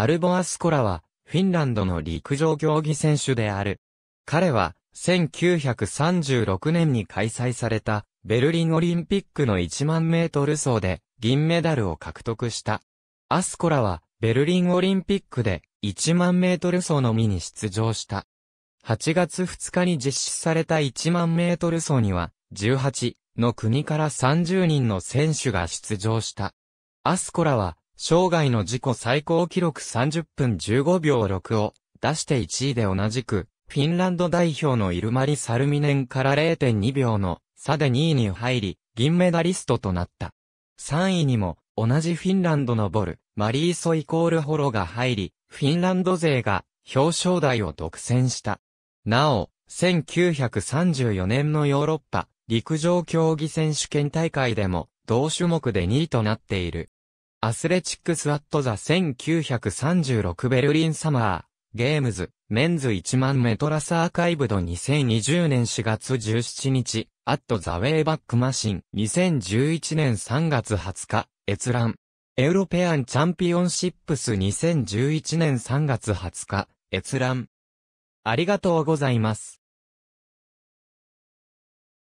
アルボアスコラは、フィンランドの陸上競技選手である。彼は、1936年に開催された、ベルリンオリンピックの1万メートル走で、銀メダルを獲得した。アスコラは、ベルリンオリンピックで、1万メートル走のみに出場した。8月2日に実施された1万メートル走には、18の国から30人の選手が出場した。アスコラは、生涯の自己最高記録30分15秒6を出して1位で同じく、フィンランド代表のイルマリ・サルミネンから0.2秒の差で2位に入り、銀メダリストとなった。3位にも、同じフィンランドのボル、マリーソイコールホロが入り、フィンランド勢が表彰台を独占した。なお、1934年のヨーロッパ陸上競技選手権大会でも同種目で2位となっている。アスレチックスアットザ1936ベルリンサマー、ゲームズ、メンズ1万メトラスアーカイブド2020年4月17日、アットザウェイバックマシン2011年3月20日、閲覧。エウロペアンチャンピオンシップス2011年3月20日、閲覧。ありがとうございます。